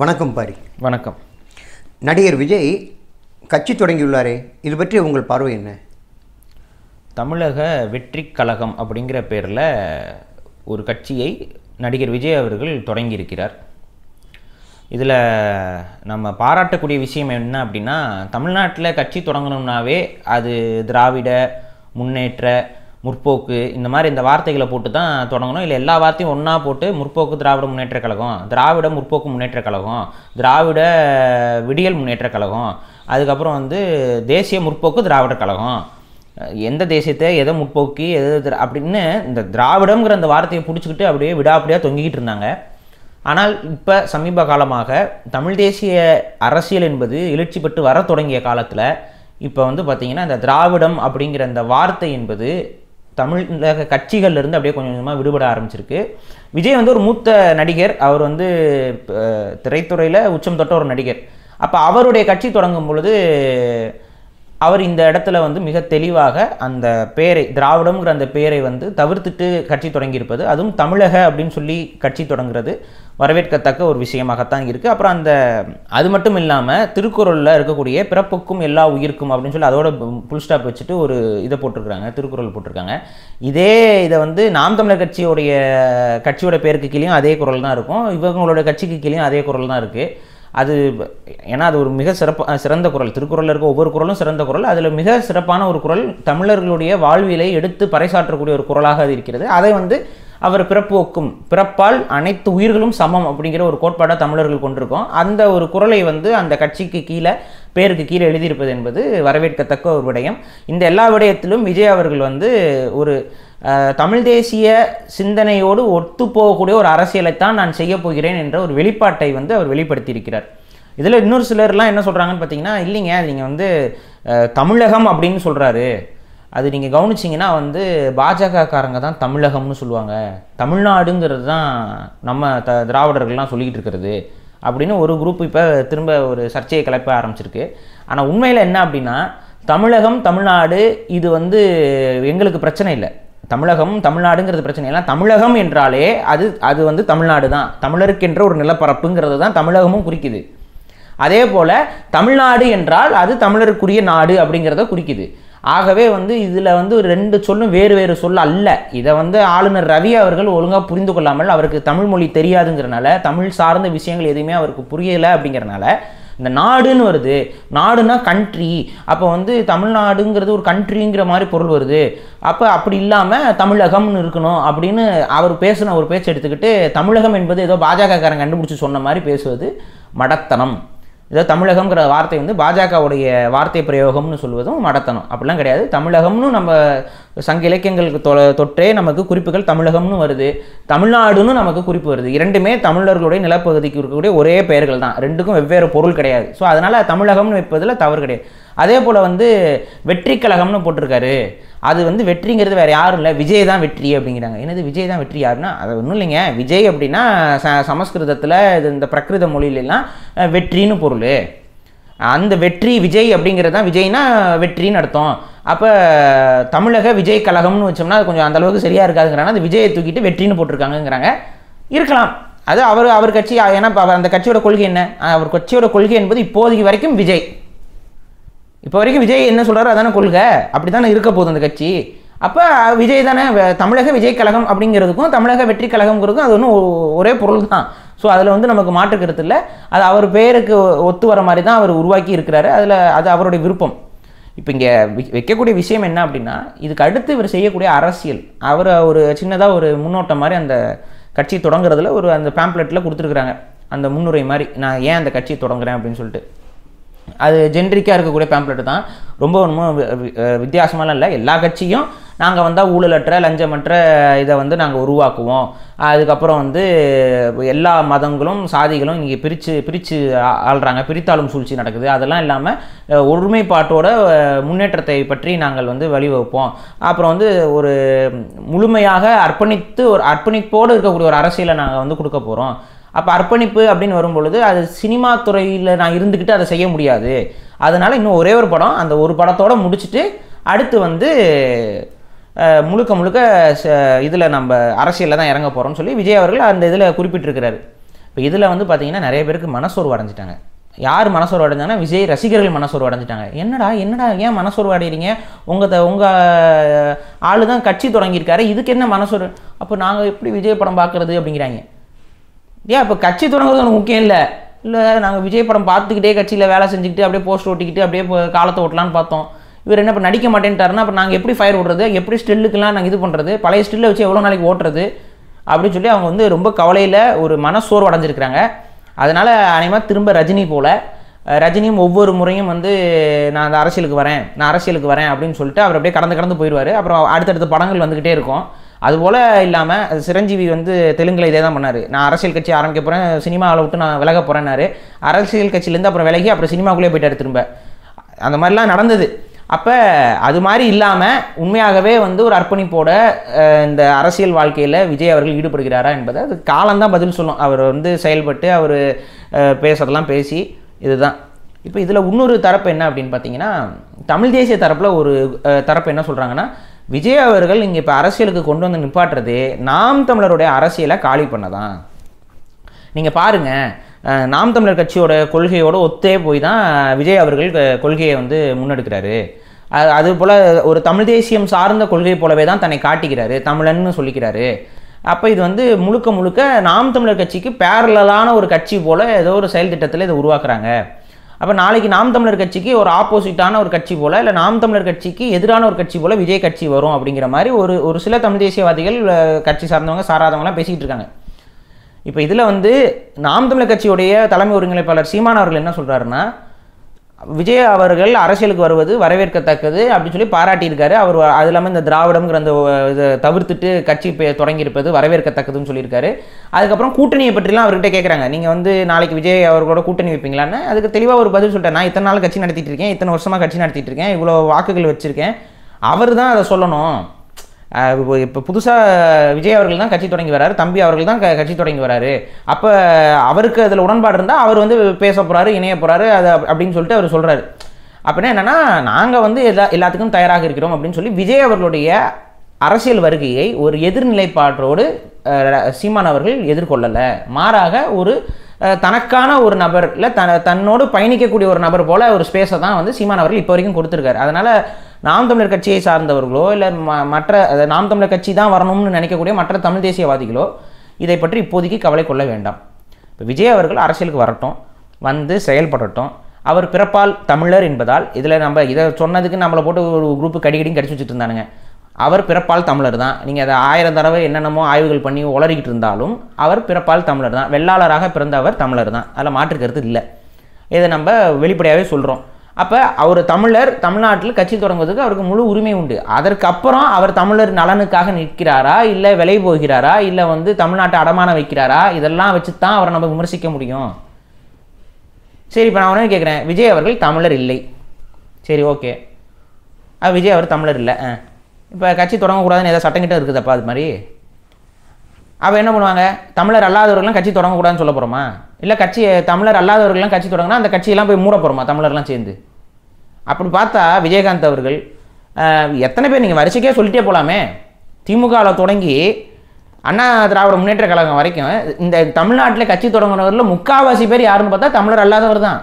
வணக்கம் பாரி வணக்கம் நடிகர் விஜய் கட்சி தொடங்கியுள்ளாரே இது பற்றி உங்கள் பார்வை என்ன தமிழக வெற்றி கழகம் அப்படிங்கிற பேரில் ஒரு கட்சியை நடிகர் விஜய் அவர்கள் தொடங்கியிருக்கிறார் இதில் நம்ம பாராட்டக்கூடிய விஷயம் என்ன அப்படின்னா தமிழ்நாட்டில் கட்சி தொடங்கணும்னாவே அது திராவிட முன்னேற்ற முற்போக்கு இந்த மாதிரி இந்த வார்த்தைகளை போட்டு தான் தொடங்கணும் இல்லை எல்லா வார்த்தையும் ஒன்றா போட்டு முற்போக்கு திராவிட முன்னேற்ற கழகம் திராவிட முற்போக்கு முன்னேற்ற கழகம் திராவிட விடியல் முன்னேற்ற கழகம் அதுக்கப்புறம் வந்து தேசிய முற்போக்கு திராவிட கழகம் எந்த தேசியத்தை எதை முற்போக்கி எது அப்படின்னு இந்த திராவிடங்கிற அந்த வார்த்தையை பிடிச்சிக்கிட்டு அப்படியே விடாப்படியாக தொங்கிக்கிட்டு இருந்தாங்க ஆனால் இப்போ சமீப காலமாக தமிழ் தேசிய அரசியல் என்பது எழுச்சி பெற்று வர தொடங்கிய காலத்தில் இப்போ வந்து பார்த்திங்கன்னா இந்த திராவிடம் அப்படிங்கிற அந்த வார்த்தை என்பது தமிழக கட்சிகள்லேருந்து அப்படியே கொஞ்சம் கொஞ்சமாக விடுபட ஆரம்பிச்சிருக்கு விஜய் வந்து ஒரு மூத்த நடிகர் அவர் வந்து திரைத்துறையில் உச்சம் தொட்ட ஒரு நடிகர் அப்போ அவருடைய கட்சி தொடங்கும் பொழுது அவர் இந்த இடத்துல வந்து மிக தெளிவாக அந்த பேரை திராவிடம்ங்கிற அந்த பேரை வந்து தவிர்த்துட்டு கட்சி தொடங்கியிருப்பது அதுவும் தமிழக அப்படின்னு சொல்லி கட்சி தொடங்குறது வரவேற்கத்தக்க ஒரு விஷயமாகத்தான் இருக்குது அப்புறம் அந்த அது மட்டும் இல்லாமல் திருக்குறளில் இருக்கக்கூடிய பிறப்புக்கும் எல்லா உயிருக்கும் அப்படின்னு சொல்லி அதோட புல் ஸ்டாப் வச்சுட்டு ஒரு இதை போட்டிருக்கிறாங்க திருக்குறள் போட்டிருக்காங்க இதே இதை வந்து நாம் தமிழர் கட்சியோடைய கட்சியோட பேருக்கு கீழேயும் அதே குரல் தான் இருக்கும் இவங்களோட கட்சிக்கு கீழேயும் அதே குரல் தான் இருக்குது அது ஏன்னா அது ஒரு மிக சிறப்ப சிறந்த குரல் திருக்குறளில் இருக்க ஒவ்வொரு குரலும் சிறந்த குரல் அதில் மிக சிறப்பான ஒரு குரல் தமிழர்களுடைய வாழ்வியலை எடுத்து பறைசாற்றக்கூடிய ஒரு குரலாக அது இருக்கிறது அதை வந்து அவர் பிறப்போக்கும் பிறப்பால் அனைத்து உயிர்களும் சமம் அப்படிங்கிற ஒரு கோட்பாடாக தமிழர்கள் கொண்டிருக்கோம் அந்த ஒரு குரலை வந்து அந்த கட்சிக்கு கீழே பேருக்கு கீழே எழுதியிருப்பது என்பது வரவேற்கத்தக்க ஒரு விடயம் இந்த எல்லா விடயத்திலும் விஜய் அவர்கள் வந்து ஒரு தமிழ் தேசிய சிந்தனையோடு ஒத்து போகக்கூடிய ஒரு அரசியலைத்தான் நான் செய்ய போகிறேன் என்ற ஒரு வெளிப்பாட்டை வந்து அவர் வெளிப்படுத்தியிருக்கிறார் இதில் இன்னொரு சிலர்லாம் என்ன சொல்கிறாங்கன்னு பார்த்தீங்கன்னா இல்லைங்க நீங்கள் வந்து தமிழகம் அப்படின்னு சொல்கிறாரு அது நீங்கள் கவனிச்சிங்கன்னா வந்து பாஜகக்காரங்க தான் தமிழகம்னு சொல்லுவாங்க தமிழ்நாடுங்கிறது தான் நம்ம த திராவிடர்கள்லாம் சொல்லிக்கிட்டு இருக்கிறது அப்படின்னு ஒரு குரூப் இப்போ திரும்ப ஒரு சர்ச்சையை கிளப்ப ஆரம்பிச்சிருக்கு ஆனால் உண்மையில் என்ன அப்படின்னா தமிழகம் தமிழ்நாடு இது வந்து எங்களுக்கு பிரச்சனை இல்லை தமிழகம் தமிழ்நாடுங்கிறது பிரச்சனை இல்லை தமிழகம் என்றாலே அது அது வந்து தமிழ்நாடு தான் தமிழருக்கென்ற ஒரு நிலப்பரப்புங்கிறது தான் தமிழகமும் குறிக்குது அதே போல் தமிழ்நாடு என்றால் அது தமிழருக்குரிய நாடு அப்படிங்கிறத குறிக்குது ஆகவே வந்து இதில் வந்து ஒரு ரெண்டு சொல்லும் வேறு வேறு சொல் அல்ல இதை வந்து ஆளுநர் ரவி அவர்கள் ஒழுங்காக புரிந்து கொள்ளாமல் அவருக்கு தமிழ் மொழி தெரியாதுங்கிறனால தமிழ் சார்ந்த விஷயங்கள் எதுவுமே அவருக்கு புரியலை அப்படிங்கிறனால இந்த நாடுன்னு வருது நாடுனா கண்ட்ரி அப்போ வந்து தமிழ்நாடுங்கிறது ஒரு கண்ட்ரிங்கிற மாதிரி பொருள் வருது அப்போ அப்படி இல்லாமல் தமிழகம்னு இருக்கணும் அப்படின்னு அவர் பேசின ஒரு பேச்சு எடுத்துக்கிட்டு தமிழகம் என்பது ஏதோ பாஜகக்காரன் கண்டுபிடிச்சி சொன்ன மாதிரி பேசுவது மடத்தனம் ஏதாவது தமிழகம்ங்கிற வார்த்தை வந்து பாஜகவுடைய வார்த்தை பிரயோகம்னு சொல்வதும் மடத்தனம் அப்படிலாம் கிடையாது தமிழகம்னு நம்ம சங்க இலக்கியங்களுக்கு தொ தொற்றே நமக்கு குறிப்புகள் தமிழகம்னு வருது தமிழ்நாடுன்னு நமக்கு குறிப்பு வருது இரண்டுமே தமிழர்களுடைய நிலப்பகுதிக்கு இருக்கக்கூடிய ஒரே பெயர்கள் தான் ரெண்டுக்கும் வெவ்வேறு பொருள் கிடையாது ஸோ அதனால் தமிழகம்னு வைப்பதில் தவறு கிடையாது அதே போல் வந்து வெற்றி கழகம்னு போட்டிருக்காரு அது வந்து வெற்றிங்கிறது வேறு யாரும் இல்லை விஜய் தான் வெற்றி அப்படிங்கிறாங்க என்னது விஜய் தான் வெற்றி யாருன்னா அது ஒன்றும் இல்லைங்க விஜய் அப்படின்னா ச சமஸ்கிருதத்தில் இது இந்த பிரகிருத மொழியிலலாம் வெற்றின்னு பொருள் அந்த வெற்றி விஜய் அப்படிங்கிறது தான் விஜய்னா வெற்றின்னு அர்த்தம் அப்போ தமிழக விஜய் கழகம்னு வச்சோம்னா அது கொஞ்சம் அந்தளவுக்கு சரியாக இருக்காதுங்கிறாங்க அந்த விஜயை தூக்கிட்டு வெற்றின்னு போட்டிருக்காங்கங்கிறாங்க இருக்கலாம் அது அவர் அவர் கட்சி ஏன்னா அந்த கட்சியோட கொள்கை என்ன அவர் கட்சியோட கொள்கை என்பது இப்போதைக்கு வரைக்கும் விஜய் இப்போ வரைக்கும் விஜய் என்ன சொல்கிறாரோ அதானே கொள்கை அப்படி தானே இருக்க போகுது அந்த கட்சி அப்போ விஜய் தானே தமிழக விஜய் கழகம் அப்படிங்கிறதுக்கும் தமிழக வெற்றி கழகங்கிறதுக்கும் அது ஒன்றும் ஒரே பொருள் தான் ஸோ அதில் வந்து நமக்கு மாற்றுக்கிறது இல்லை அது அவர் பேருக்கு ஒத்து வர மாதிரி தான் அவர் உருவாக்கி இருக்கிறாரு அதில் அது அவருடைய விருப்பம் இப்போ இங்கே வைக்கக்கூடிய விஷயம் என்ன அப்படின்னா இதுக்கு அடுத்து இவர் செய்யக்கூடிய அரசியல் அவர் ஒரு சின்னதாக ஒரு முன்னோட்டம் மாதிரி அந்த கட்சி தொடங்குறதுல ஒரு அந்த பேம்ப்ளெட்டில் கொடுத்துருக்குறாங்க அந்த முன்னுரை மாதிரி நான் ஏன் அந்த கட்சியை தொடங்குறேன் அப்படின்னு சொல்லிட்டு அது ஜென்ரிக்காக இருக்கக்கூடிய பேம்ப்ளெட்டு தான் ரொம்ப ஒன்றும் வித்தியாசமாலாம் இல்லை எல்லா கட்சியும் நாங்கள் வந்தால் ஊழலற்ற லஞ்சமற்ற இதை வந்து நாங்கள் உருவாக்குவோம் அதுக்கப்புறம் வந்து எல்லா மதங்களும் சாதிகளும் இங்கே பிரித்து பிரித்து ஆள்றாங்க பிரித்தாளும் சூழ்ச்சி நடக்குது அதெல்லாம் இல்லாமல் ஒருமைப்பாட்டோட முன்னேற்றத்தை பற்றி நாங்கள் வந்து வழிவகுப்போம் அப்புறம் வந்து ஒரு முழுமையாக அர்ப்பணித்து ஒரு அர்ப்பணிப்போடு இருக்கக்கூடிய ஒரு அரசியலை நாங்கள் வந்து கொடுக்க போகிறோம் அப்போ அர்ப்பணிப்பு அப்படின்னு வரும்பொழுது அது சினிமா துறையில் நான் இருந்துக்கிட்டு அதை செய்ய முடியாது அதனால் இன்னும் ஒரே ஒரு படம் அந்த ஒரு படத்தோடு முடிச்சுட்டு அடுத்து வந்து முழுக்க முழுக்க இதில் நம்ம அரசியலில் தான் இறங்க போகிறோம்னு சொல்லி விஜய் அவர்கள் அந்த இதில் குறிப்பிட்டிருக்கிறாரு இப்போ இதில் வந்து பார்த்திங்கன்னா நிறைய பேருக்கு மனசோர்வு அடைஞ்சிட்டாங்க யார் மனசோர்வு அடைஞ்சாங்கன்னா விஜய் ரசிகர்கள் மனசோர்வு அடைஞ்சிட்டாங்க என்னடா என்னடா ஏன் மனசோர்வு அடைகிறீங்க உங்கள் த உங்கள் ஆள் தான் கட்சி தொடங்கியிருக்காரு இதுக்கு என்ன மனசோர்வு அப்போ நாங்கள் எப்படி விஜய் படம் பார்க்குறது அப்படிங்கிறாங்க ஏன் இப்போ கட்சி தொடங்குறது ஒன்று முக்கியம் இல்லை இல்லை நாங்கள் விஜய் படம் பார்த்துக்கிட்டே கட்சியில் வேலை செஞ்சுக்கிட்டு அப்படியே போஸ்ட் ஓட்டிக்கிட்டு அப்படியே காலத்தை ஓட்டலான்னு பார்த்தோம் இவர் என்ன இப்போ நடிக்க மாட்டேன்ட்டாருன்னா அப்போ நாங்கள் எப்படி ஃபயர் விடுறது எப்படி ஸ்டில்லுக்கெல்லாம் நாங்கள் இது பண்ணுறது பழைய ஸ்டில்லை வச்சு எவ்வளோ நாளைக்கு ஓட்டுறது அப்படின்னு சொல்லி அவங்க வந்து ரொம்ப கவலையில் ஒரு மனசோர்வு அடைஞ்சிருக்கிறாங்க அதனால் அனைவரும் திரும்ப ரஜினி போல் ரஜினியும் ஒவ்வொரு முறையும் வந்து நான் அந்த அரசியலுக்கு வரேன் நான் அரசியலுக்கு வரேன் அப்படின்னு சொல்லிட்டு அவர் அப்படியே கடந்து கடந்து போயிடுவார் அப்புறம் அடுத்தடுத்த படங்கள் வந்துக்கிட்டே இருக்கும் அதுபோல் இல்லாமல் சிரஞ்சீவி வந்து தெலுங்கில் இதே தான் பண்ணார் நான் அரசியல் கட்சி ஆரம்பிக்க போகிறேன் சினிமாவில் விட்டு நான் விலக போகிறேன்னாரு அரசியல் கட்சியிலேருந்து அப்புறம் விலகி அப்புறம் சினிமாக்குள்ளேயே போயிட்டார் திரும்ப அந்த மாதிரிலாம் நடந்தது அப்போ அது மாதிரி இல்லாமல் உண்மையாகவே வந்து ஒரு அர்ப்பணிப்போட இந்த அரசியல் வாழ்க்கையில் விஜய் அவர்கள் ஈடுபடுகிறாரா என்பதை அது காலம்தான் பதில் சொல்லும் அவர் வந்து செயல்பட்டு அவர் பேசுறதெல்லாம் பேசி இதுதான் இப்போ இதில் இன்னொரு தரப்பு என்ன அப்படின்னு பார்த்தீங்கன்னா தமிழ் தேசிய தரப்பில் ஒரு தரப்பு என்ன சொல்கிறாங்கன்னா விஜய் அவர்கள் இங்கே இப்போ அரசியலுக்கு கொண்டு வந்து நிப்பாட்டுறது நாம் தமிழருடைய அரசியலை காலி பண்ணதான் நீங்கள் பாருங்கள் நாம் தமிழர் கட்சியோட கொள்கையோடு ஒத்தே போய் தான் விஜய் அவர்கள் கொள்கையை வந்து முன்னெடுக்கிறாரு அது அது போல் ஒரு தமிழ் தேசியம் சார்ந்த கொள்கை போலவே தான் தன்னை காட்டிக்கிறாரு தமிழன்னு சொல்லிக்கிறாரு அப்போ இது வந்து முழுக்க முழுக்க நாம் தமிழர் கட்சிக்கு பேரலான ஒரு கட்சி போல் ஏதோ ஒரு செயல் திட்டத்தில் இதை உருவாக்குறாங்க அப்போ நாளைக்கு நாம் தமிழர் கட்சிக்கு ஒரு ஆப்போசிட்டான ஒரு கட்சி போல் இல்லை நாம் தமிழர் கட்சிக்கு எதிரான ஒரு கட்சி போல் விஜய் கட்சி வரும் அப்படிங்கிற மாதிரி ஒரு ஒரு சில தமிழ் தேசியவாதிகள் கட்சி சார்ந்தவங்க சாராதவங்களாம் பேசிக்கிட்டு இருக்காங்க இப்போ இதில் வந்து நாம் தமிழர் கட்சியுடைய தலைமை ஒருங்கிணைப்பாளர் சீமான் அவர்கள் என்ன சொல்கிறாருன்னா விஜய் அவர்கள் அரசியலுக்கு வருவது வரவேற்கத்தக்கது அப்படின்னு சொல்லி பாராட்டியிருக்காரு அவர் அது இல்லாமல் இந்த திராவிடம்ங்கிற அந்த இதை தவிர்த்துட்டு கட்சி தொடங்கியிருப்பது வரவேற்கத்தக்கதுன்னு சொல்லியிருக்காரு அதுக்கப்புறம் கூட்டணியை பற்றிலாம் அவர்கிட்ட கேட்குறாங்க நீங்கள் வந்து நாளைக்கு விஜய் அவர்களோட கூட்டணி வைப்பீங்களான்னு அதுக்கு தெளிவாக ஒரு பதில் சொல்லிட்டேன் நான் இத்தனை நாள் கட்சி நடத்திட்டு இருக்கேன் இத்தனை வருஷமாக கட்சி நடத்திட்டு இருக்கேன் இவ்வளோ வாக்குகள் வச்சுருக்கேன் அவர் தான் அதை சொல்லணும் இப்போ புதுசாக விஜய் அவர்கள் தான் கட்சி தொடங்கி வராரு தம்பி அவர்கள் தான் கட்சி தொடங்கி வராரு அப்போ அவருக்கு அதில் உடன்பாடு இருந்தால் அவர் வந்து பேச போகிறாரு இணைய போகிறாரு அது அப்படின்னு சொல்லிட்டு அவர் சொல்கிறாரு அப்படின்னா என்னென்னா நாங்கள் வந்து எல்லா எல்லாத்துக்கும் தயாராக இருக்கிறோம் அப்படின்னு சொல்லி விஜய் அவர்களுடைய அரசியல் வருகையை ஒரு எதிர்நிலைப்பாட்டோடு சீமான் அவர்கள் எதிர்கொள்ளலை மாறாக ஒரு தனக்கான ஒரு நபர் இல்லை தன்னோடு பயணிக்கக்கூடிய ஒரு நபர் போல் ஒரு ஸ்பேஸை தான் வந்து சீமான் அவர்கள் இப்போ வரைக்கும் கொடுத்துருக்காரு அதனால் நாம் தமிழர் கட்சியை சார்ந்தவர்களோ இல்லை ம மற்ற நாம் தமிழர் கட்சி தான் வரணும்னு நினைக்கக்கூடிய மற்ற தமிழ் தேசியவாதிகளோ இதை பற்றி இப்போதைக்கு கவலை கொள்ள வேண்டாம் இப்போ விஜய் அவர்கள் அரசியலுக்கு வரட்டும் வந்து செயல்படட்டும் அவர் பிறப்பால் தமிழர் என்பதால் இதில் நம்ம இதை சொன்னதுக்கு நம்மளை போட்டு ஒரு குரூப்பு கடிக்கடி கடிச்சு வச்சுட்டு இருந்தானுங்க அவர் பிறப்பால் தமிழர் தான் நீங்கள் அதை ஆயிரம் தடவை என்னென்னமோ ஆய்வுகள் பண்ணி உளறிக்கிட்டு இருந்தாலும் அவர் பிறப்பால் தமிழர் தான் வெள்ளாளராக பிறந்தவர் தமிழர் தான் அதில் மாற்று கருத்து இல்லை இதை நம்ம வெளிப்படையாகவே சொல்கிறோம் அப்போ அவர் தமிழர் தமிழ்நாட்டில் கட்சி தொடங்குவதற்கு அவருக்கு முழு உரிமை உண்டு அதற்கப்புறம் அவர் தமிழர் நலனுக்காக நிற்கிறாரா இல்லை விலை போகிறாரா இல்லை வந்து தமிழ்நாட்டை அடமானம் வைக்கிறாரா இதெல்லாம் வச்சு தான் அவரை நம்ம விமர்சிக்க முடியும் சரி இப்போ நான் உடனே கேட்குறேன் விஜய் அவர்கள் தமிழர் இல்லை சரி ஓகே விஜய் அவர் தமிழர் இல்லை ஆ இப்போ கட்சி தொடங்கக்கூடாதுன்னு ஏதாவது சட்டங்கிட்ட இருக்குதப்பா அது மாதிரி அப்போ என்ன பண்ணுவாங்க தமிழர் அல்லாதவர்கள்லாம் கட்சி தொடங்கக்கூடாதுன்னு சொல்ல போகிறோமா இல்லை கட்சி தமிழர் அல்லாதவர்கள்லாம் கட்சி தொடங்கினா அந்த கட்சியெல்லாம் போய் மூட போகிறோமா தமிழர்லாம் சேர்ந்து அப்படி பார்த்தா விஜயகாந்த் அவர்கள் எத்தனை பேர் நீங்கள் வரிசைக்கே சொல்லிட்டே போகலாமே திமுகவில் தொடங்கி அண்ணா திராவிட முன்னேற்ற கழகம் வரைக்கும் இந்த தமிழ்நாட்டில் கட்சி தொடங்கினவர்கள் முக்கால்வாசி பேர் யாருன்னு பார்த்தா தமிழர் அல்லாதவர் தான்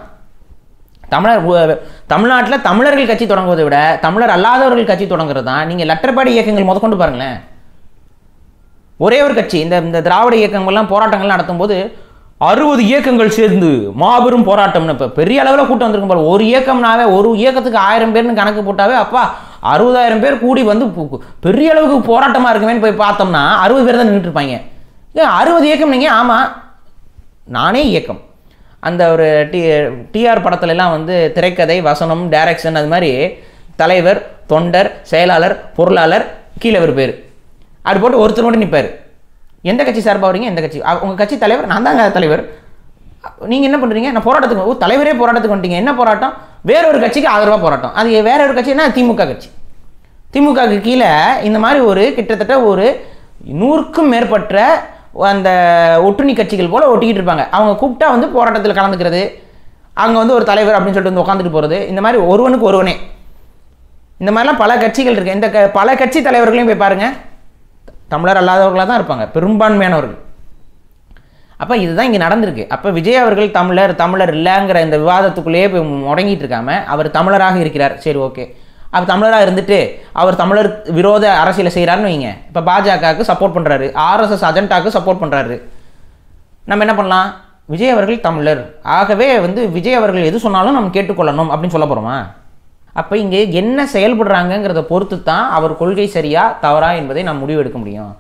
தமிழர் தமிழ்நாட்டில் தமிழர்கள் கட்சி தொடங்குவதை விட தமிழர் அல்லாதவர்கள் கட்சி தொடங்குறது தான் நீங்கள் லெட்டர்பாடி இயக்கங்கள் முதற்கொண்டு பாருங்களேன் ஒரே ஒரு கட்சி இந்த இந்த திராவிட இயக்கங்கள்லாம் போராட்டங்கள்லாம் நடத்தும்போது அறுபது இயக்கங்கள் சேர்ந்து மாபெரும் போராட்டம்னு இப்போ பெரிய அளவில் கூட்டம் வந்திருக்கும் போல ஒரு இயக்கம்னாவே ஒரு இயக்கத்துக்கு ஆயிரம் பேர்னு கணக்கு போட்டாவே அப்பா அறுபதாயிரம் பேர் கூடி வந்து பெரிய அளவுக்கு போராட்டமாக இருக்குமேனு போய் பார்த்தோம்னா அறுபது பேர் தான் நின்றுருப்பாங்க ஏன் அறுபது இயக்கம் நீங்கள் ஆமாம் நானே இயக்கம் அந்த ஒரு டி டிஆர் படத்துலலாம் வந்து திரைக்கதை வசனம் டைரக்ஷன் அது மாதிரி தலைவர் தொண்டர் செயலாளர் பொருளாளர் கீழே ஒரு பேர் அப்படி போட்டு ஒருத்தர் மட்டும் நிற்பார் எந்த கட்சி சார்பாக வரீங்க எந்த கட்சி உங்கள் கட்சி தலைவர் நான் தாங்க தலைவர் நீங்கள் என்ன பண்ணுறீங்க நான் போராட்டத்துக்கு ஓ தலைவரே போராட்டத்துக்கு வந்துட்டீங்க என்ன போராட்டம் வேற ஒரு கட்சிக்கு ஆதரவாக போராட்டம் அது வேற ஒரு கட்சின்னா திமுக கட்சி திமுகவுக்கு கீழே இந்த மாதிரி ஒரு கிட்டத்தட்ட ஒரு நூறுக்கும் மேற்பட்ட அந்த ஒட்டுணி கட்சிகள் போல் ஒட்டிக்கிட்டு இருப்பாங்க அவங்க கூப்பிட்டா வந்து போராட்டத்தில் கலந்துக்கிறது அங்கே வந்து ஒரு தலைவர் அப்படின்னு சொல்லிட்டு வந்து உட்காந்துட்டு போகிறது இந்த மாதிரி ஒருவனுக்கு ஒருவனே இந்த மாதிரிலாம் பல கட்சிகள் இருக்குது இந்த க பல கட்சி தலைவர்களையும் போய் பாருங்கள் தமிழர் அல்லாதவர்களாக தான் இருப்பாங்க பெரும்பான்மையானவர்கள் அப்போ இதுதான் இங்கே நடந்திருக்கு அப்போ விஜய் அவர்கள் தமிழர் தமிழர் இல்லைங்கிற இந்த விவாதத்துக்குள்ளேயே போய் முடங்கிட்டு இருக்காமல் அவர் தமிழராக இருக்கிறார் சரி ஓகே அப்போ தமிழராக இருந்துட்டு அவர் தமிழர் விரோத அரசியலை செய்கிறாருன்னு வைங்க இப்போ பாஜகவுக்கு சப்போர்ட் பண்ணுறாரு ஆர்எஸ்எஸ் அஜெண்டாவுக்கு சப்போர்ட் பண்ணுறாரு நம்ம என்ன பண்ணலாம் விஜய் அவர்கள் தமிழர் ஆகவே வந்து விஜய் அவர்கள் எது சொன்னாலும் நம்ம கேட்டுக்கொள்ளணும் அப்படின்னு சொல்ல போகிறோமா அப்போ இங்கே என்ன செயல்படுறாங்கங்கிறத பொறுத்து தான் அவர் கொள்கை சரியா தவறா என்பதை நாம் முடிவு எடுக்க முடியும்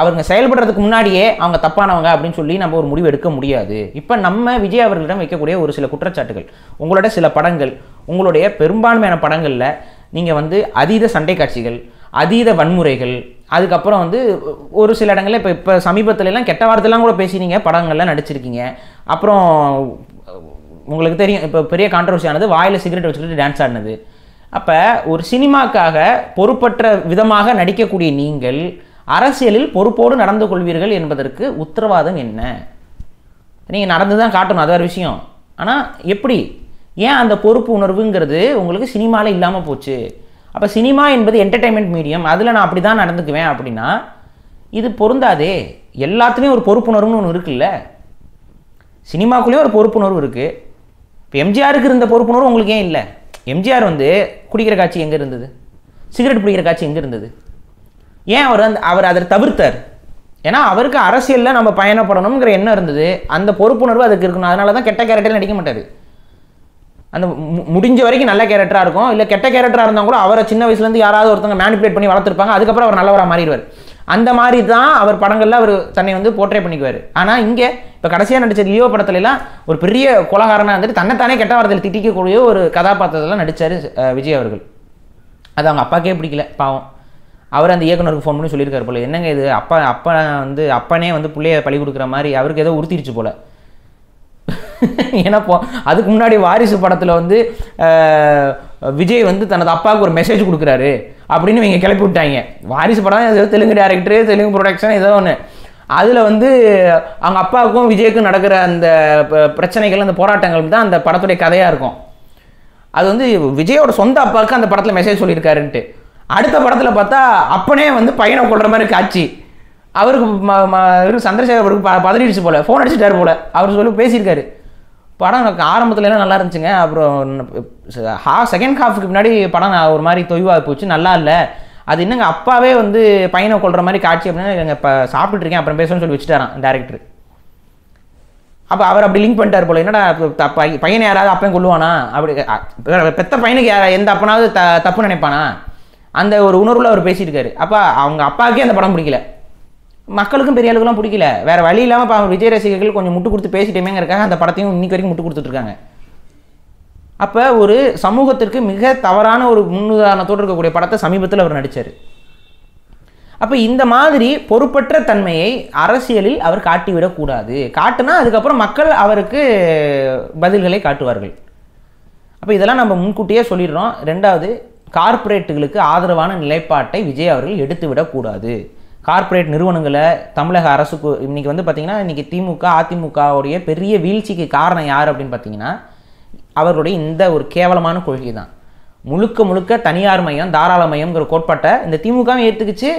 அவருங்க செயல்படுறதுக்கு முன்னாடியே அவங்க தப்பானவங்க அப்படின்னு சொல்லி நம்ம ஒரு முடிவு எடுக்க முடியாது இப்போ நம்ம விஜய் அவர்களிடம் வைக்கக்கூடிய ஒரு சில குற்றச்சாட்டுகள் உங்களோட சில படங்கள் உங்களுடைய பெரும்பான்மையான படங்களில் நீங்கள் வந்து அதீத சண்டை காட்சிகள் அதீத வன்முறைகள் அதுக்கப்புறம் வந்து ஒரு சில இடங்களில் இப்போ இப்போ சமீபத்துலலாம் கெட்ட வார்த்தைலாம் கூட பேசினீங்க படங்கள்லாம் நடிச்சிருக்கீங்க அப்புறம் உங்களுக்கு தெரியும் இப்போ பெரிய கான்ட்ரவர்சி ஆனது வாயில் சிகரெட் வச்சுக்கிட்டு டான்ஸ் ஆடினது அப்போ ஒரு சினிமாக்காக பொறுப்பற்ற விதமாக நடிக்கக்கூடிய நீங்கள் அரசியலில் பொறுப்போடு நடந்து கொள்வீர்கள் என்பதற்கு உத்தரவாதம் என்ன நீங்கள் நடந்து தான் காட்டணும் அது ஒரு விஷயம் ஆனால் எப்படி ஏன் அந்த பொறுப்பு உணர்வுங்கிறது உங்களுக்கு சினிமாவில் இல்லாமல் போச்சு அப்போ சினிமா என்பது என்டர்டைன்மெண்ட் மீடியம் அதில் நான் அப்படி தான் நடந்துக்குவேன் அப்படின்னா இது பொருந்தாதே எல்லாத்துலேயும் ஒரு பொறுப்புணர்வுன்னு ஒன்று இருக்குல்ல சினிமாக்குள்ளேயும் ஒரு பொறுப்புணர்வு இருக்குது இப்போ எம்ஜிஆருக்கு இருந்த பொறுப்புணர்வு உங்களுக்கு ஏன் இல்லை எம்ஜிஆர் வந்து குடிக்கிற காட்சி எங்கே இருந்தது சிகரெட் பிடிக்கிற காட்சி எங்கே இருந்தது ஏன் அவர் அந்த அவர் அதை தவிர்த்தார் ஏன்னா அவருக்கு அரசியலில் நம்ம பயணப்படணுங்கிற எண்ணம் இருந்தது அந்த பொறுப்புணர்வு அதுக்கு இருக்கணும் அதனால தான் கெட்ட கேரக்டர் நடிக்க மாட்டார் அந்த முடிஞ்ச வரைக்கும் நல்ல கேரக்டராக இருக்கும் இல்லை கெட்ட கேரக்டராக இருந்தால் கூட அவரை சின்ன வயசுலேருந்து யாராவது ஒருத்தவங்க மேனிப்புலேட் பண்ணி வளர்த்துருப்பாங்க அதுக்கப்புறம் அவர் நல்லவராக மாறிடுவார் அந்த மாதிரி தான் அவர் படங்களில் அவர் தன்னை வந்து போர்ட்ரே பண்ணிக்குவார் ஆனால் இங்கே இப்போ கடைசியாக நடித்த லியோ படத்துலலாம் ஒரு பெரிய குலகாரனாக வந்துட்டு தன்னைத்தானே கெட்ட வாரத்தில் திட்டிக்கக்கூடிய ஒரு கதாபாத்திரத்தெல்லாம் நடித்தார் விஜய் அவர்கள் அது அவங்க அப்பாக்கே பிடிக்கல பாவம் அவர் அந்த இயக்குனருக்கு ஃபோன் பண்ணி சொல்லியிருக்காரு போல என்னங்க இது அப்பா அப்பா வந்து அப்பனே வந்து பிள்ளைய பழி கொடுக்குற மாதிரி அவருக்கு ஏதோ உறுத்திடுச்சு போல் ஏன்னா அதுக்கு முன்னாடி வாரிசு படத்தில் வந்து விஜய் வந்து தனது அப்பாவுக்கு ஒரு மெசேஜ் கொடுக்குறாரு அப்படின்னு இவங்க கிளப்பி விட்டாங்க வாரிசு படம் ஏதோ தெலுங்கு டேரக்டரு தெலுங்கு ப்ரொடக்ஷன் ஏதோ ஒன்று அதில் வந்து அவங்க அப்பாவுக்கும் விஜய்க்கும் நடக்கிற அந்த பிரச்சனைகள் அந்த போராட்டங்கள் தான் அந்த படத்துடைய கதையாக இருக்கும் அது வந்து விஜயோட சொந்த அப்பாவுக்கு அந்த படத்தில் மெசேஜ் சொல்லியிருக்காருன்ட்டு அடுத்த படத்தில் பார்த்தா அப்பனே வந்து பையனை கொள்கிற மாதிரி காட்சி அவருக்கு சந்திரசேகர் அவருக்கு ப பதறிடுச்சு போல் ஃபோன் அடிச்சுட்டார் போல் அவர் சொல்லி பேசியிருக்காரு படம் எனக்கு ஆரம்பத்துலலாம் நல்லா இருந்துச்சுங்க அப்புறம் ஹா செகண்ட் ஹாஃபுக்கு முன்னாடி படம் நான் ஒரு மாதிரி தொய்வாக போச்சு நல்லா இல்லை அது என்னங்க அப்பாவே வந்து பையனை கொள்கிற மாதிரி காட்சி அப்படின்னா எங்கள் இப்போ சாப்பிட்டுருக்கேன் அப்புறம் பேசணும்னு சொல்லி வச்சுட்டாரான் டேரக்டர் அப்போ அவர் அப்படி லிங்க் பண்ணிட்டார் போல என்னடா பையனை யாராவது அப்பையும் கொள்ளுவானா அப்படி பெத்த பையனுக்கு யாரா எந்த அப்பனாவது த தப்பு நினைப்பானா அந்த ஒரு உணர்வில் அவர் பேசியிருக்காரு அப்போ அவங்க அப்பாவுக்கே அந்த படம் பிடிக்கல மக்களுக்கும் பெரிய அளவுக்குலாம் பிடிக்கல வேறு வழி இல்லாமல் இப்போ விஜய் ரசிகர்கள் கொஞ்சம் முட்டு கொடுத்து பேசிட்டேமேங்கிறக்காக அந்த படத்தையும் இன்றைக்கி வரைக்கும் முட்டு கொடுத்துட்ருக்காங்க அப்போ ஒரு சமூகத்திற்கு மிக தவறான ஒரு முன்னுதாரணத்தோடு இருக்கக்கூடிய படத்தை சமீபத்தில் அவர் நடித்தார் அப்போ இந்த மாதிரி பொறுப்பற்ற தன்மையை அரசியலில் அவர் காட்டிவிடக்கூடாது காட்டுனா அதுக்கப்புறம் மக்கள் அவருக்கு பதில்களை காட்டுவார்கள் அப்போ இதெல்லாம் நம்ம முன்கூட்டியே சொல்லிடுறோம் ரெண்டாவது கார்ப்பரேட்டுகளுக்கு ஆதரவான நிலைப்பாட்டை விஜய் அவர்கள் எடுத்துவிடக்கூடாது கார்ப்பரேட் நிறுவனங்களை தமிழக அரசுக்கு இன்றைக்கி வந்து பார்த்திங்கன்னா இன்றைக்கி திமுக அதிமுகவுடைய பெரிய வீழ்ச்சிக்கு காரணம் யார் அப்படின்னு பார்த்தீங்கன்னா அவர்களுடைய இந்த ஒரு கேவலமான கொள்கை தான் முழுக்க முழுக்க தனியார் மையம் தாராள மையம்ங்கிற கோட்பாட்டை இந்த திமுகவும் ஏற்றுக்குச்சு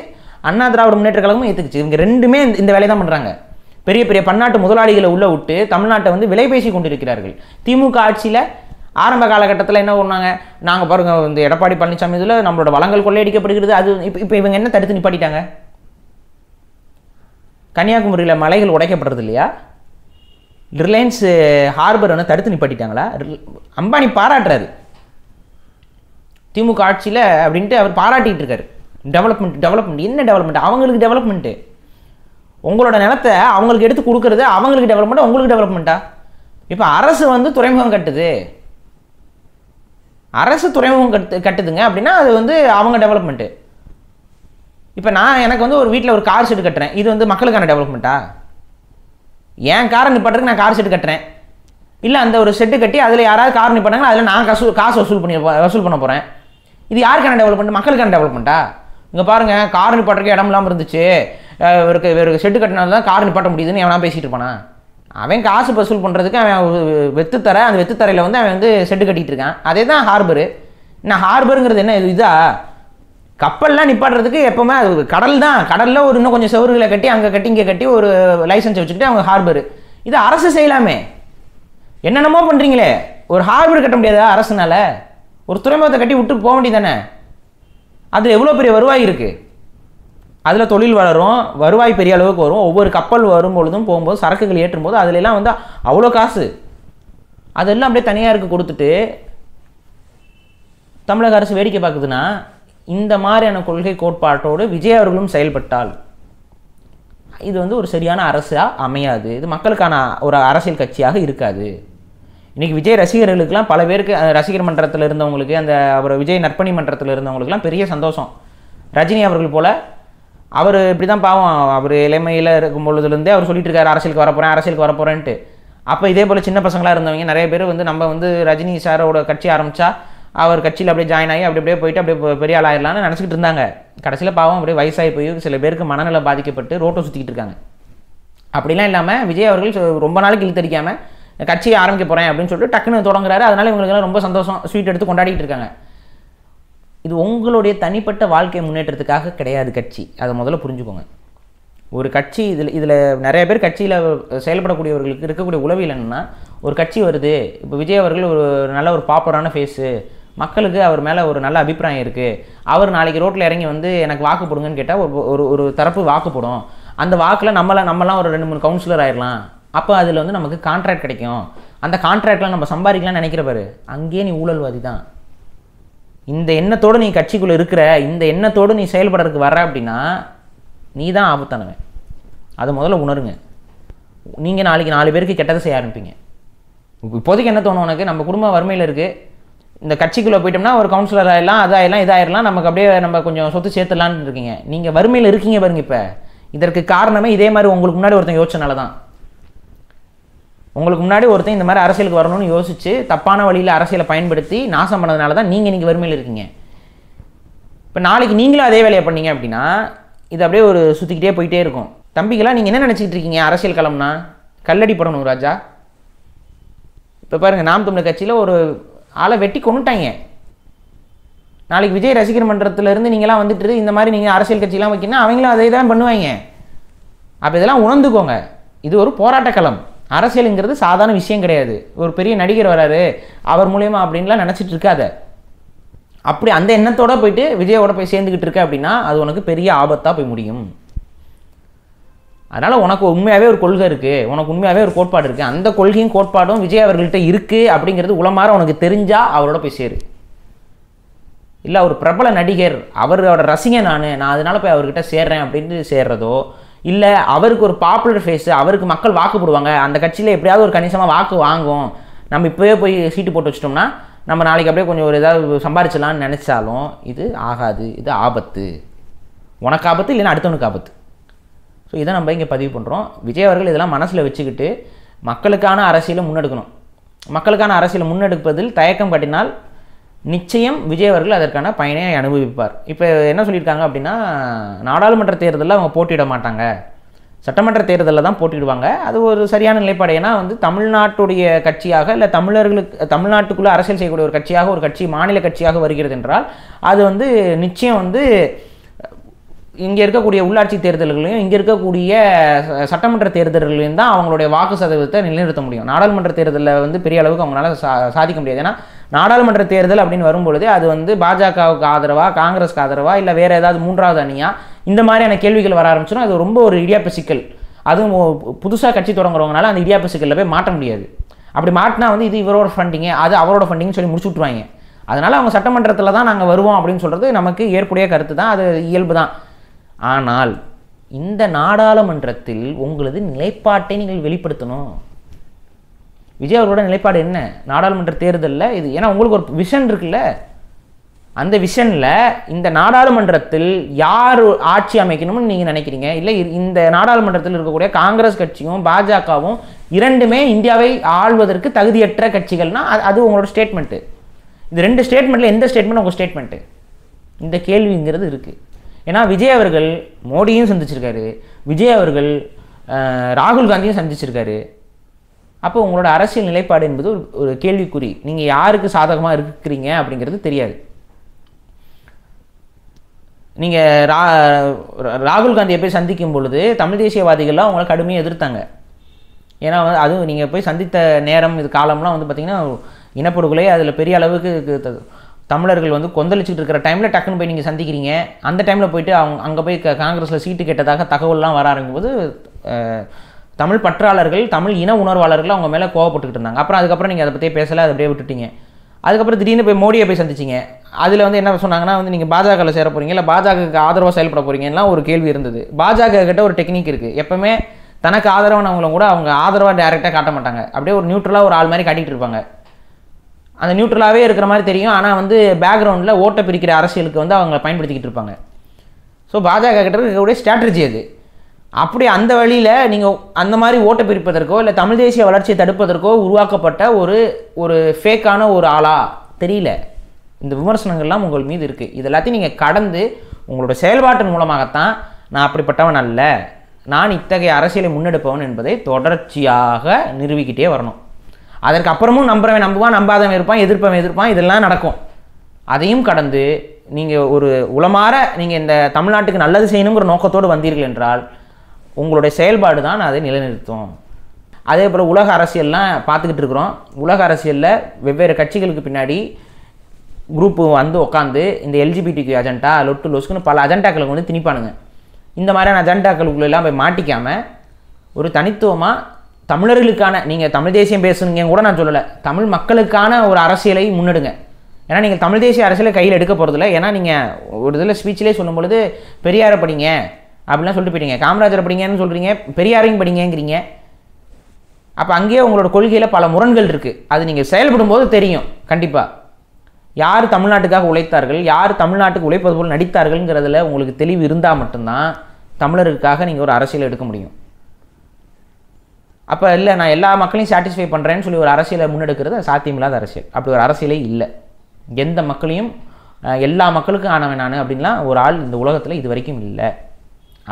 அண்ணா திராவிட முன்னேற்ற கழகமும் ஏற்றுக்குச்சு இவங்க ரெண்டுமே இந்த வேலையை தான் பண்ணுறாங்க பெரிய பெரிய பன்னாட்டு முதலாளிகளை உள்ளே விட்டு தமிழ்நாட்டை வந்து விலைபேசி கொண்டிருக்கிறார்கள் திமுக ஆட்சியில் ஆரம்ப காலகட்டத்தில் என்ன பண்ணாங்க நாங்கள் பாருங்கள் இந்த எடப்பாடி பழனிசாமி இதில் நம்மளோட வளங்கள் கொள்ளையடிக்கப்படுகிறது அது இப்போ இப்போ இவங்க என்ன தடுத்து நிப்பாட்டிட்டாங்க கன்னியாகுமரியில் மலைகள் உடைக்கப்படுறது இல்லையா ரிலையன்ஸ் ஹார்பர் வந்து தடுத்து நிப்பாட்டிட்டாங்களா அம்பானி பாராட்டுறாரு திமுக ஆட்சியில் அப்படின்ட்டு அவர் பாராட்டிகிட்டு இருக்காரு டெவலப்மெண்ட் டெவலப்மெண்ட் என்ன டெவலப்மெண்ட் அவங்களுக்கு டெவலப்மெண்ட்டு உங்களோட நிலத்தை அவங்களுக்கு எடுத்து கொடுக்குறது அவங்களுக்கு டெவலப்மெண்ட் உங்களுக்கு டெவலப்மெண்ட்டா இப்போ அரசு வந்து துறைமுகம் கட்டுது அரசு துறைமுகம் கட்டு கட்டுதுங்க அப்படின்னா அது வந்து அவங்க டெவலப்மெண்ட்டு இப்போ நான் எனக்கு வந்து ஒரு வீட்டில் ஒரு கார் செட்டு கட்டுறேன் இது வந்து மக்களுக்கான டெவலப்மெண்ட்டா என் காரை நிப்பாட்டுறதுக்கு நான் கார் ஷெட் கட்டுறேன் இல்லை அந்த ஒரு செட்டு கட்டி அதில் யாராவது கார் நிப்பாட்டாங்கன்னா அதில் நான் கசு காசு வசூல் பண்ணி வசூல் பண்ண போகிறேன் இது யாருக்கான டெவலப்மெண்ட் மக்களுக்கான டெவலப்மெண்ட்டா இங்கே பாருங்கள் கார் நிப்பாட்டுறதுக்கு இடம் இல்லாமல் இருந்துச்சு இவருக்கு இவருக்கு செட்டு கட்டினால தான் கார் நிப்பாட்ட முடியுதுன்னு எவனா பேசிகிட்டு இருப்பானா அவன் காசு வசூல் பண்ணுறதுக்கு அவன் வெத்துத்தர அந்த வெத்துத்தரையில் வந்து அவன் வந்து செட்டு கட்டிகிட்டு இருக்கான் அதே தான் ஹார்பரு நான் ஹார்பருங்கிறது என்ன இதுதா கப்பல்லாம் நிப்பாடுறதுக்கு எப்போவுமே அது கடல் தான் கடலில் ஒரு இன்னும் கொஞ்சம் செவருகளை கட்டி அங்கே கட்டி இங்கே கட்டி ஒரு லைசன்ஸ் வச்சுக்கிட்டு அவங்க ஹார்பர் இது அரசு செய்யலாமே என்னென்னமோ பண்ணுறீங்களே ஒரு ஹார்பர் கட்ட முடியாதா அரசுனால ஒரு துறைமுகத்தை கட்டி விட்டு போக வேண்டியதானே அதில் எவ்வளோ பெரிய வருவாய் இருக்குது அதில் தொழில் வளரும் வருவாய் பெரிய அளவுக்கு வரும் ஒவ்வொரு கப்பல் வரும்பொழுதும் போகும்போது சரக்குகள் ஏற்றும் போது அதிலெல்லாம் வந்து அவ்வளோ காசு அதெல்லாம் அப்படியே தனியாருக்கு கொடுத்துட்டு தமிழக அரசு வேடிக்கை பார்க்குதுன்னா இந்த மாதிரியான கொள்கை கோட்பாட்டோடு விஜய் அவர்களும் செயல்பட்டால் இது வந்து ஒரு சரியான அரசாக அமையாது இது மக்களுக்கான ஒரு அரசியல் கட்சியாக இருக்காது இன்றைக்கி விஜய் ரசிகர்களுக்கெல்லாம் பல பேருக்கு ரசிகர் மன்றத்தில் இருந்தவங்களுக்கு அந்த அவர் விஜய் நற்பணி மன்றத்தில் இருந்தவங்களுக்குலாம் பெரிய சந்தோஷம் ரஜினி அவர்கள் போல் அவர் இப்படி தான் பாவம் அவர் இளமையில் இருக்கும் பொழுதுலேருந்தே அவர் சொல்லிட்டு இருக்கார் அரசியலுக்கு வரப்போகிறேன் அரசியலுக்கு வரப்போகிறேன்ட்டு அப்போ இதே போல் சின்ன பசங்களாக இருந்தவங்க நிறைய பேர் வந்து நம்ம வந்து ரஜினி சாரோட கட்சி ஆரம்பித்தா அவர் கட்சியில் அப்படியே ஜாயின் ஆகி அப்படி அப்படியே போயிட்டு அப்படியே பெரிய ஆள் ஆயிடலாம்னு நினச்சிக்கிட்டு இருந்தாங்க கடைசியில் பாவம் அப்படியே வயசாகி போய் சில பேருக்கு மனநிலை பாதிக்கப்பட்டு ரோட்டை சுற்றிக்கிட்டு இருக்காங்க அப்படிலாம் இல்லாமல் விஜய் அவர்கள் ரொம்ப நாளைக்கு இழுத்தடிக்காமல் கட்சியை ஆரம்பிக்க போகிறேன் அப்படின்னு சொல்லிட்டு டக்குன்னு தொடங்குறாரு அதனால் இவங்களுக்குலாம் ரொம்ப சந்தோஷம் ஸ்வீட் எடுத்து கொண்டாடிட்டு இருக்காங்க இது உங்களுடைய தனிப்பட்ட வாழ்க்கை முன்னேற்றத்துக்காக கிடையாது கட்சி அதை முதல்ல புரிஞ்சுக்கோங்க ஒரு கட்சி இதில் இதில் நிறைய பேர் கட்சியில் செயல்படக்கூடியவர்களுக்கு இருக்கக்கூடிய உளவில் என்னென்னா ஒரு கட்சி வருது இப்போ விஜய் அவர்கள் ஒரு நல்ல ஒரு பாப்புலரான ஃபேஸு மக்களுக்கு அவர் மேலே ஒரு நல்ல அபிப்பிராயம் இருக்குது அவர் நாளைக்கு ரோட்டில் இறங்கி வந்து எனக்கு வாக்கு போடுங்கன்னு கேட்டால் ஒரு ஒரு தரப்பு வாக்கு போடும் அந்த வாக்கில் நம்மள நம்மலாம் ஒரு ரெண்டு மூணு கவுன்சிலர் ஆயிடலாம் அப்போ அதில் வந்து நமக்கு கான்ட்ராக்ட் கிடைக்கும் அந்த கான்ட்ராக்டில் நம்ம சம்பாதிக்கலாம்னு பாரு அங்கேயே நீ ஊழல்வாதி தான் இந்த எண்ணத்தோடு நீ கட்சிக்குள்ளே இருக்கிற இந்த எண்ணத்தோடு நீ செயல்படுறதுக்கு வர அப்படின்னா நீ தான் ஆபத்தானவன் அதை முதல்ல உணருங்க நீங்கள் நாளைக்கு நாலு பேருக்கு கெட்டதை செய்ய ஆரம்பிப்பீங்க இப்போதைக்கு என்ன தோணும் உனக்கு நம்ம குடும்பம் வறுமையில் இருக்குது இந்த கட்சிக்குள்ளே போயிட்டோம்னா ஒரு கவுன்சிலர் ஆகிடலாம் அதாயிடலாம் இதாயிடலாம் நமக்கு அப்படியே நம்ம கொஞ்சம் சொத்து சேர்த்துலான்னு இருக்கீங்க நீங்கள் வறுமையில் இருக்கீங்க பாருங்க இப்போ இதற்கு காரணமே இதே மாதிரி உங்களுக்கு முன்னாடி ஒருத்தன் யோசனால உங்களுக்கு முன்னாடி ஒருத்தன் இந்த மாதிரி அரசியலுக்கு வரணும்னு யோசித்து தப்பான வழியில் அரசியலை பயன்படுத்தி நாசம் பண்ணதுனால தான் நீங்கள் இன்றைக்கி வறுமையில் இருக்கீங்க இப்போ நாளைக்கு நீங்களும் அதே வேலையை பண்ணீங்க அப்படின்னா இது அப்படியே ஒரு சுற்றிக்கிட்டே போயிட்டே இருக்கும் தம்பிக்கெல்லாம் நீங்கள் என்ன நினச்சிக்கிட்டு இருக்கீங்க அரசியல் களம்னா கல்லடி படணும் ராஜா இப்போ பாருங்கள் நாம் தமிழர் கட்சியில் ஒரு ஆளை வெட்டி கொண்டுட்டாங்க நாளைக்கு விஜய் ரசிகர் மன்றத்திலேருந்து நீங்களாம் வந்துட்டு இந்த மாதிரி நீங்கள் அரசியல் கட்சியெலாம் வைக்கணும் அவங்களும் அதே தான் பண்ணுவாங்க அப்போ இதெல்லாம் உணர்ந்துக்கோங்க இது ஒரு போராட்டக்களம் அரசியலுங்கிறது சாதாரண விஷயம் கிடையாது ஒரு பெரிய நடிகர் வராரு அவர் மூலயமா அப்படின்லாம் நினச்சிட்டு இருக்காத அப்படி அந்த எண்ணத்தோடு போயிட்டு விஜயோட போய் சேர்ந்துக்கிட்டு இருக்க அப்படின்னா அது உனக்கு பெரிய ஆபத்தாக போய் முடியும் அதனால் உனக்கு உண்மையாகவே ஒரு கொள்கை இருக்குது உனக்கு உண்மையாகவே ஒரு கோட்பாடு இருக்குது அந்த கொள்கையும் கோட்பாடும் விஜய் அவர்கள்ட்ட இருக்குது அப்படிங்கிறது உளமாற உனக்கு தெரிஞ்சால் அவரோட போய் சேரு இல்லை ஒரு பிரபல நடிகர் அவரோட ரசிகன் நான் நான் அதனால் போய் அவர்கிட்ட சேர்றேன் அப்படின்ட்டு சேர்றதோ இல்லை அவருக்கு ஒரு பாப்புலர் ஃபேஸு அவருக்கு மக்கள் வாக்கு போடுவாங்க அந்த கட்சியில் எப்படியாவது ஒரு கணிசமாக வாக்கு வாங்கும் நம்ம இப்போயே போய் சீட்டு போட்டு வச்சிட்டோம்னா நம்ம நாளைக்கு அப்படியே கொஞ்சம் ஒரு ஏதாவது சம்பாரிச்சலான்னு நினச்சாலும் இது ஆகாது இது ஆபத்து உனக்கு ஆபத்து இல்லைன்னா அடுத்தவனுக்கு ஆபத்து ஸோ இதை நம்ம இங்கே பதிவு பண்ணுறோம் விஜய் அவர்கள் இதெல்லாம் மனசில் வச்சுக்கிட்டு மக்களுக்கான அரசியலை முன்னெடுக்கணும் மக்களுக்கான அரசியலை முன்னெடுப்பதில் தயக்கம் காட்டினால் நிச்சயம் விஜய் அவர்கள் அதற்கான பயனை அனுபவிப்பார் இப்போ என்ன சொல்லியிருக்காங்க அப்படின்னா நாடாளுமன்ற தேர்தலில் அவங்க போட்டியிட மாட்டாங்க சட்டமன்ற தேர்தலில் தான் போட்டிடுவாங்க அது ஒரு சரியான நிலைப்பாடு ஏன்னா வந்து தமிழ்நாட்டுடைய கட்சியாக இல்லை தமிழர்களுக்கு தமிழ்நாட்டுக்குள்ளே அரசியல் செய்யக்கூடிய ஒரு கட்சியாக ஒரு கட்சி மாநில கட்சியாக வருகிறது என்றால் அது வந்து நிச்சயம் வந்து இங்கே இருக்கக்கூடிய உள்ளாட்சி தேர்தல்களையும் இங்கே இருக்கக்கூடிய சட்டமன்ற தேர்தல்களையும் தான் அவங்களுடைய வாக்கு சதவீதத்தை நிலைநிறுத்த முடியும் நாடாளுமன்ற தேர்தலில் வந்து பெரிய அளவுக்கு அவங்களால சா சாதிக்க முடியாது ஏன்னா நாடாளுமன்ற தேர்தல் அப்படின்னு வரும்பொழுது அது வந்து பாஜகவுக்கு ஆதரவாக காங்கிரஸ்க்கு ஆதரவாக இல்லை வேறு ஏதாவது மூன்றாவது அணியாக இந்த மாதிரியான கேள்விகள் வர ஆரம்பிச்சிடும் அது ரொம்ப ஒரு இடியாப்பு சிக்கல் அதுவும் புதுசாக கட்சி தொடங்குறவங்களால அந்த இடியாப்பு சிக்கலில் போய் மாட்ட முடியாது அப்படி மாட்டினா வந்து இது இவரோட ஃபண்டிங்கு அது அவரோட ஃபண்டிங்னு சொல்லி முடிச்சு விட்ருவாங்க அதனால் அவங்க சட்டமன்றத்தில் தான் நாங்கள் வருவோம் அப்படின்னு சொல்கிறது நமக்கு ஏற்புடைய கருத்து தான் அது இயல்பு தான் ஆனால் இந்த நாடாளுமன்றத்தில் உங்களது நிலைப்பாட்டை நீங்கள் வெளிப்படுத்தணும் விஜய் அவர்களோட நிலைப்பாடு என்ன நாடாளுமன்ற தேர்தலில் இது ஏன்னா உங்களுக்கு ஒரு விஷன் இருக்குல்ல அந்த விஷனில் இந்த நாடாளுமன்றத்தில் யார் ஆட்சி அமைக்கணும்னு நீங்கள் நினைக்கிறீங்க இல்லை இந்த நாடாளுமன்றத்தில் இருக்கக்கூடிய காங்கிரஸ் கட்சியும் பாஜகவும் இரண்டுமே இந்தியாவை ஆள்வதற்கு தகுதியற்ற கட்சிகள்னால் அது அது உங்களோட ஸ்டேட்மெண்ட்டு இந்த ரெண்டு ஸ்டேட்மெண்ட்டில் எந்த ஸ்டேட்மெண்ட் உங்கள் ஸ்டேட்மெண்ட்டு இந்த கேள்விங்கிறது இருக்குது ஏன்னா விஜய் அவர்கள் மோடியும் சந்திச்சிருக்காரு விஜய் அவர்கள் ராகுல் காந்தியும் சந்திச்சிருக்காரு அப்போ உங்களோட அரசியல் நிலைப்பாடு என்பது ஒரு ஒரு கேள்விக்குறி நீங்கள் யாருக்கு சாதகமாக இருக்கிறீங்க அப்படிங்கிறது தெரியாது நீங்கள் ரா ராகுல் காந்தியை போய் சந்திக்கும் பொழுது தமிழ் தேசியவாதிகள்லாம் அவங்கள கடுமையாக எதிர்த்தாங்க ஏன்னா வந்து அதுவும் நீங்கள் போய் சந்தித்த நேரம் இது காலம்லாம் வந்து பார்த்திங்கன்னா இனப்படுகொலை அதில் பெரிய அளவுக்கு தமிழர்கள் வந்து கொந்தளிச்சுட்டு இருக்கிற டைமில் டக்குன்னு போய் நீங்கள் சந்திக்கிறீங்க அந்த டைமில் போயிட்டு அவங்க அங்கே போய் காங்கிரஸில் சீட்டு கேட்டதாக தகவல்லாம் வர ஆரம்பிக்கும்போது தமிழ் பற்றாளர்கள் தமிழ் இன உணர்வாளர்கள் அவங்க மேலே கோவப்பட்டுக்கிட்டு இருந்தாங்க அப்புறம் அதுக்கப்புறம் நீங்கள் அதை பற்றியே பேசலை அதை அப்படியே விட்டுட்டீங்க அதுக்கப்புறம் திடீர்னு போய் மோடியை போய் சந்திச்சிங்க அதில் வந்து என்ன சொன்னாங்கன்னா வந்து நீங்கள் பாஜகவில் சேர போகிறீங்க இல்லை பாஜகவுக்கு ஆதரவாக செயல்பட போகிறீங்கலாம் ஒரு கேள்வி இருந்தது பாஜக கிட்ட ஒரு டெக்னிக் இருக்குது எப்போவுமே தனக்கு ஆதரவானவங்களும் கூட அவங்க ஆதரவாக டேரெக்டாக காட்ட மாட்டாங்க அப்படியே ஒரு நியூட்ரலாக ஒரு ஆள் மாதிரி காட்டிகிட்டு இருப்பாங்க அந்த நியூட்ரலாகவே இருக்கிற மாதிரி தெரியும் ஆனால் வந்து பேக்ரவுண்டில் ஓட்டை பிரிக்கிற அரசியலுக்கு வந்து அவங்க பயன்படுத்திக்கிட்டு இருப்பாங்க ஸோ பாஜக கிட்ட இருக்கக்கூடிய ஸ்ட்ராட்டஜி அது அப்படி அந்த வழியில் நீங்கள் அந்த மாதிரி ஓட்டை பிரிப்பதற்கோ இல்லை தமிழ் தேசிய வளர்ச்சியை தடுப்பதற்கோ உருவாக்கப்பட்ட ஒரு ஒரு ஃபேக்கான ஒரு ஆளா தெரியல இந்த விமர்சனங்கள்லாம் உங்கள் மீது இருக்குது இது எல்லாத்தையும் நீங்கள் கடந்து உங்களோட செயல்பாட்டின் மூலமாகத்தான் நான் அப்படிப்பட்டவன் அல்ல நான் இத்தகைய அரசியலை முன்னெடுப்பவன் என்பதை தொடர்ச்சியாக நிறுவிக்கிட்டே வரணும் அதற்கு அப்புறமும் நம்புறவன் நம்புவான் நம்பாதவன் இருப்பான் எதிர்ப்பவன் எதிர்ப்பான் இதெல்லாம் நடக்கும் அதையும் கடந்து நீங்கள் ஒரு உளமாற நீங்கள் இந்த தமிழ்நாட்டுக்கு நல்லது செய்யணுங்கிற நோக்கத்தோடு வந்தீர்கள் என்றால் உங்களுடைய செயல்பாடு தான் அதை நிலைநிறுத்தும் அதே போல் உலக அரசியல்லாம் பார்த்துக்கிட்டு இருக்கிறோம் உலக அரசியலில் வெவ்வேறு கட்சிகளுக்கு பின்னாடி குரூப்பு வந்து உட்காந்து இந்த எல்ஜிபிடிக்கு அஜெண்டா லொட்டு லொஸ்க்குன்னு பல அஜெண்டாக்களுக்கு வந்து திணிப்பானுங்க இந்த மாதிரியான அஜெண்டாக்களுக்குள்ளெல்லாம் போய் மாட்டிக்காமல் ஒரு தனித்துவமாக தமிழர்களுக்கான நீங்கள் தமிழ் தேசியம் பேசுனீங்க கூட நான் சொல்லலை தமிழ் மக்களுக்கான ஒரு அரசியலை முன்னெடுங்க ஏன்னா நீங்கள் தமிழ் தேசிய அரசியலை கையில் எடுக்க போகிறதில்ல ஏன்னா நீங்கள் ஒரு இதில் ஸ்பீச்சிலே சொல்லும்பொழுது பெரியாரை படிங்க அப்படிலாம் சொல்லிட்டு போயிட்டீங்க காமராஜரை படிங்கன்னு சொல்கிறீங்க பெரியாரையும் படிங்கிறீங்க அப்போ அங்கேயே உங்களோட கொள்கையில் பல முரண்கள் இருக்குது அது நீங்கள் செயல்படும் போது தெரியும் கண்டிப்பாக யார் தமிழ்நாட்டுக்காக உழைத்தார்கள் யார் தமிழ்நாட்டுக்கு உழைப்பது போல் நடித்தார்கள்ங்கிறதுல உங்களுக்கு தெளிவு இருந்தால் மட்டும்தான் தமிழருக்காக நீங்கள் ஒரு அரசியல் எடுக்க முடியும் அப்போ இல்லை நான் எல்லா மக்களையும் சாட்டிஸ்ஃபை பண்ணுறேன்னு சொல்லி ஒரு அரசியலை முன்னெடுக்கிறது சாத்தியமில்லாத அரசியல் அப்படி ஒரு அரசியலே இல்லை எந்த மக்களையும் எல்லா மக்களுக்கும் ஆனவன் நான் அப்படின்லாம் ஒரு ஆள் இந்த உலகத்தில் இது வரைக்கும் இல்லை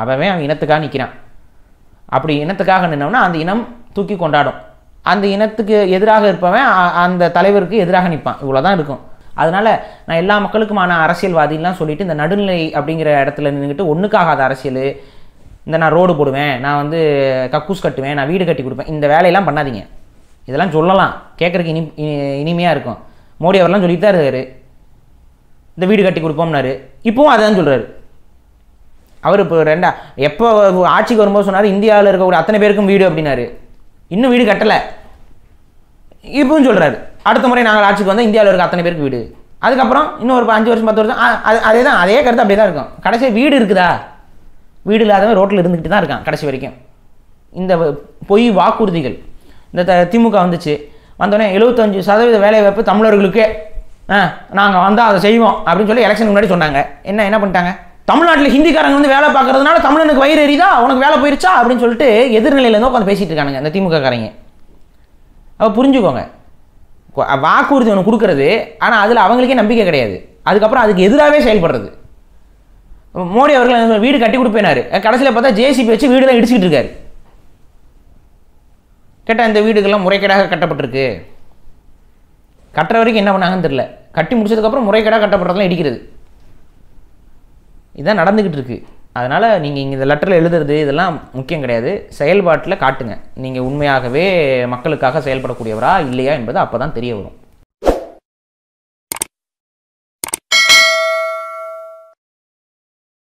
அவன் அவன் இனத்துக்காக நிற்கிறான் அப்படி இனத்துக்காக நின்னவனா அந்த இனம் தூக்கி கொண்டாடும் அந்த இனத்துக்கு எதிராக இருப்பவன் அந்த தலைவருக்கு எதிராக நிற்பான் இவ்வளோ தான் இருக்கும் அதனால் நான் எல்லா மக்களுக்குமான அரசியல்வாதிலாம் சொல்லிவிட்டு இந்த நடுநிலை அப்படிங்கிற இடத்துல நின்றுட்டு ஒன்றுக்காகாத அரசியல் இந்த நான் ரோடு போடுவேன் நான் வந்து கக்கூஸ் கட்டுவேன் நான் வீடு கட்டி கொடுப்பேன் இந்த வேலையெல்லாம் பண்ணாதீங்க இதெல்லாம் சொல்லலாம் கேட்குறக்கு இனி இனிமையாக இருக்கும் மோடி அவர்லாம் சொல்லிட்டு தான் இருக்காரு இந்த வீடு கட்டி கொடுப்போம்னாரு இப்போவும் அதை தான் சொல்கிறாரு அவர் இப்போ ரெண்டா எப்போ ஆட்சிக்கு வரும்போது சொன்னார் இந்தியாவில் இருக்கக்கூடிய அத்தனை பேருக்கும் வீடு அப்படின்னாரு இன்னும் வீடு கட்டலை இப்பவும் சொல்கிறாரு அடுத்த முறை நாங்கள் ஆட்சிக்கு வந்தால் இந்தியாவில் இருக்க அத்தனை பேருக்கு வீடு அதுக்கப்புறம் இன்னும் ஒரு அஞ்சு வருஷம் பத்து வருஷம் அதே தான் அதே கருத்து அப்படியே தான் இருக்கும் கடைசியாக வீடு இருக்குதா வீடு இல்லாதவங்க ரோட்டில் இருந்துக்கிட்டு தான் இருக்கான் கடைசி வரைக்கும் இந்த பொய் வாக்குறுதிகள் இந்த த திமுக வந்துச்சு வந்தோடனே எழுபத்தஞ்சு சதவீத வேலைவாய்ப்பு தமிழர்களுக்கே நாங்கள் வந்தால் அதை செய்வோம் அப்படின்னு சொல்லி எலெக்ஷனுக்கு முன்னாடி சொன்னாங்க என்ன என்ன பண்ணிட்டாங்க தமிழ்நாட்டில் ஹிந்திக்காரங்க வந்து வேலை பார்க்கறதுனால தமிழனுக்கு வயிறு எரிதா உனக்கு வேலை போயிருச்சா அப்படின்னு சொல்லிட்டு எதிர்நிலையிலேருந்து உட்காந்து பேசிகிட்டு இருக்கானுங்க இந்த திமுகக்காரங்க அப்போ புரிஞ்சுக்கோங்க வாக்குறுதி ஒன்று கொடுக்கறது ஆனால் அதில் அவங்களுக்கே நம்பிக்கை கிடையாது அதுக்கப்புறம் அதுக்கு எதிராகவே செயல்படுறது மோடி அவர்கள் வீடு கட்டி கொடுப்பேனாரு கடைசியில் பார்த்தா ஜேசிபி வச்சு வீடுலாம் இடிச்சுக்கிட்டு இருக்காரு கேட்டால் இந்த வீடுகள்லாம் முறைகேடாக கட்டப்பட்டிருக்கு கட்டுற வரைக்கும் என்ன பண்ணாங்கன்னு தெரில கட்டி முடிச்சதுக்கப்புறம் முறைகேடாக கட்டப்படுறதுலாம் இடிக்கிறது இதான் நடந்துக்கிட்டு இருக்கு அதனால் நீங்கள் இங்கே இந்த லெட்டரில் எழுதுறது இதெல்லாம் முக்கியம் கிடையாது செயல்பாட்டில் காட்டுங்க நீங்கள் உண்மையாகவே மக்களுக்காக செயல்படக்கூடியவரா இல்லையா என்பது அப்போ தான் தெரிய வரும்